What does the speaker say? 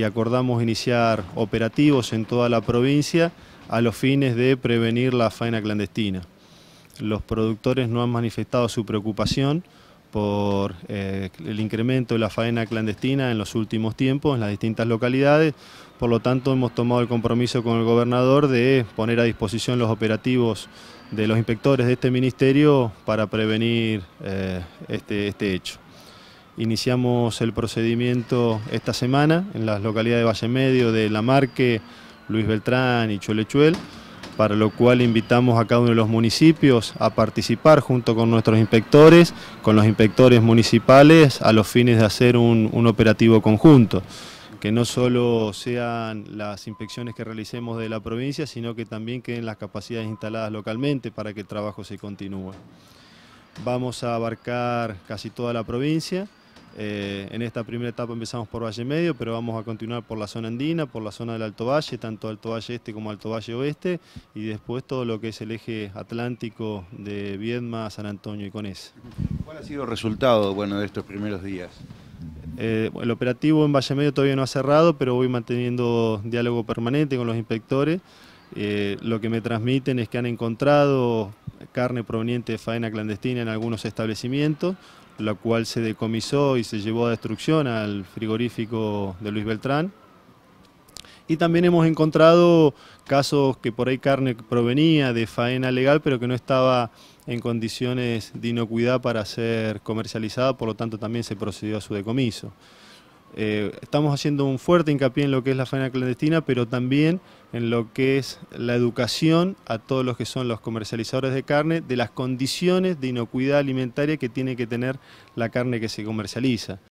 Y acordamos iniciar operativos en toda la provincia a los fines de prevenir la faena clandestina. Los productores no han manifestado su preocupación por eh, el incremento de la faena clandestina en los últimos tiempos en las distintas localidades, por lo tanto hemos tomado el compromiso con el gobernador de poner a disposición los operativos de los inspectores de este ministerio para prevenir eh, este, este hecho. Iniciamos el procedimiento esta semana en las localidades de Valle Medio, de La Marque, Luis Beltrán y Chuelechuel, para lo cual invitamos a cada uno de los municipios a participar junto con nuestros inspectores, con los inspectores municipales, a los fines de hacer un, un operativo conjunto que no solo sean las inspecciones que realicemos de la provincia, sino que también queden las capacidades instaladas localmente para que el trabajo se continúe. Vamos a abarcar casi toda la provincia, eh, en esta primera etapa empezamos por Valle Medio, pero vamos a continuar por la zona andina, por la zona del Alto Valle, tanto Alto Valle Este como Alto Valle Oeste, y después todo lo que es el eje atlántico de Viedma, San Antonio y Conés. ¿Cuál ha sido el resultado bueno, de estos primeros días? Eh, el operativo en Valle Medio todavía no ha cerrado, pero voy manteniendo diálogo permanente con los inspectores. Eh, lo que me transmiten es que han encontrado carne proveniente de faena clandestina en algunos establecimientos, la cual se decomisó y se llevó a destrucción al frigorífico de Luis Beltrán. Y también hemos encontrado casos que por ahí carne provenía de faena legal, pero que no estaba en condiciones de inocuidad para ser comercializada, por lo tanto también se procedió a su decomiso. Eh, estamos haciendo un fuerte hincapié en lo que es la faena clandestina, pero también en lo que es la educación a todos los que son los comercializadores de carne de las condiciones de inocuidad alimentaria que tiene que tener la carne que se comercializa.